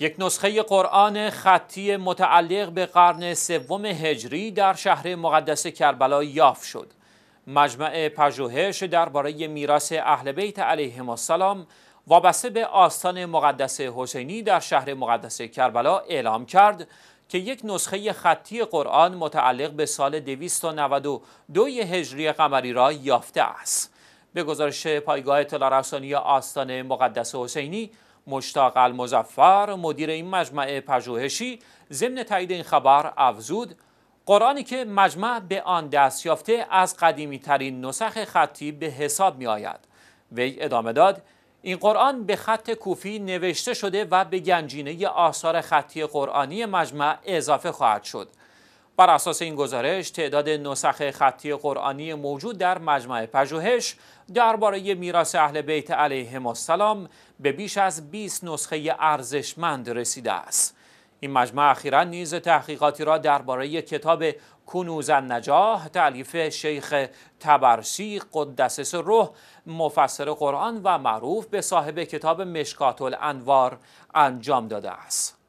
یک نسخه قرآن خطی متعلق به قرن سوم هجری در شهر مقدس کربلا یافت شد. مجمع پژوهش درباره میراث اهل بیت علیهم السلام وابسته به آستان مقدس حسینی در شهر مقدس کربلا اعلام کرد که یک نسخه خطی قرآن متعلق به سال 292 هجری قمری را یافته است. به گزارش پایگاه اطلاع رسانی آستان مقدس حسینی مشتاق المزفر مدیر این مجمع پژوهشی ضمن تایید این خبر افزود قرآنی که مجمع به آن دست یافته از قدیمی ترین نسخ خطی به حساب می آید وی ادامه داد این قرآن به خط کوفی نوشته شده و به گنجینه آثار خطی قرآنی مجمع اضافه خواهد شد بر اساس این گزارش تعداد نسخ خطی قرآنی موجود در مجمع پژوهش درباره میراث اهل بیت علیه السلام به بیش از 20 نسخه ارزشمند رسیده است این مجمع اخیرا نیز تحقیقاتی را درباره کتاب کنوز نجاح تعلیف شیخ تبرسی قدس روح مفسر قرآن و معروف به صاحب کتاب مشکات الانوار انجام داده است